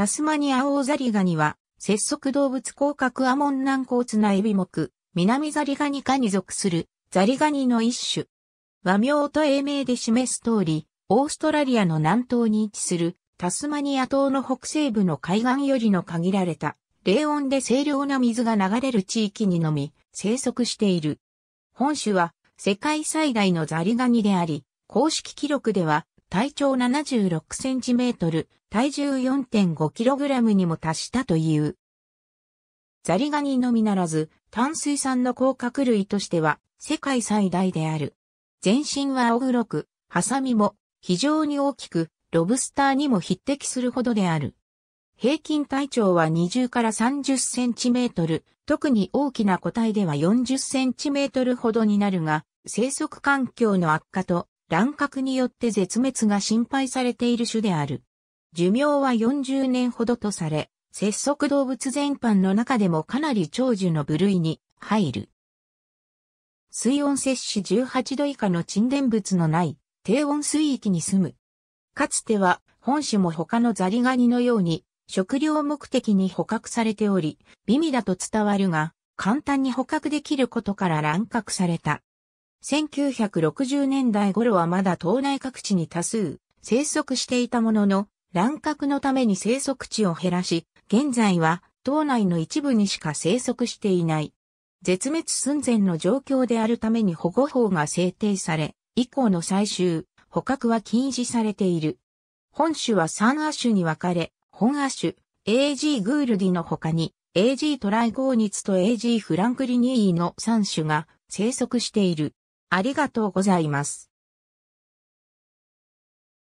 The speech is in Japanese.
タスマニアオオザリガニは、節足動物甲殻アモン軟骨なエビ目、南ザリガニ科に属するザリガニの一種。和名と英名で示す通り、オーストラリアの南東に位置するタスマニア島の北西部の海岸よりの限られた、冷温で清涼な水が流れる地域にのみ生息している。本種は世界最大のザリガニであり、公式記録では体長76センチメートル、体重4.5キログラムにも達したという。ザリガニのみならず、淡水産の甲殻類としては世界最大である。全身は青黒く、ハサミも非常に大きく、ロブスターにも匹敵するほどである。平均体長は20から30センチメートル、特に大きな個体では40センチメートルほどになるが、生息環境の悪化と乱獲によって絶滅が心配されている種である。寿命は40年ほどとされ、節足動物全般の中でもかなり長寿の部類に入る。水温摂取18度以下の沈殿物のない低温水域に住む。かつては本種も他のザリガニのように食料目的に捕獲されており、美味だと伝わるが、簡単に捕獲できることから乱獲された。1960年代頃はまだ島内各地に多数生息していたものの、乱獲のために生息地を減らし、現在は島内の一部にしか生息していない。絶滅寸前の状況であるために保護法が制定され、以降の最終、捕獲は禁止されている。本種は3亜種に分かれ、本亜種、AG グールディの他に、AG トライゴーニツと AG フランクリニーの3種が生息している。ありがとうございます。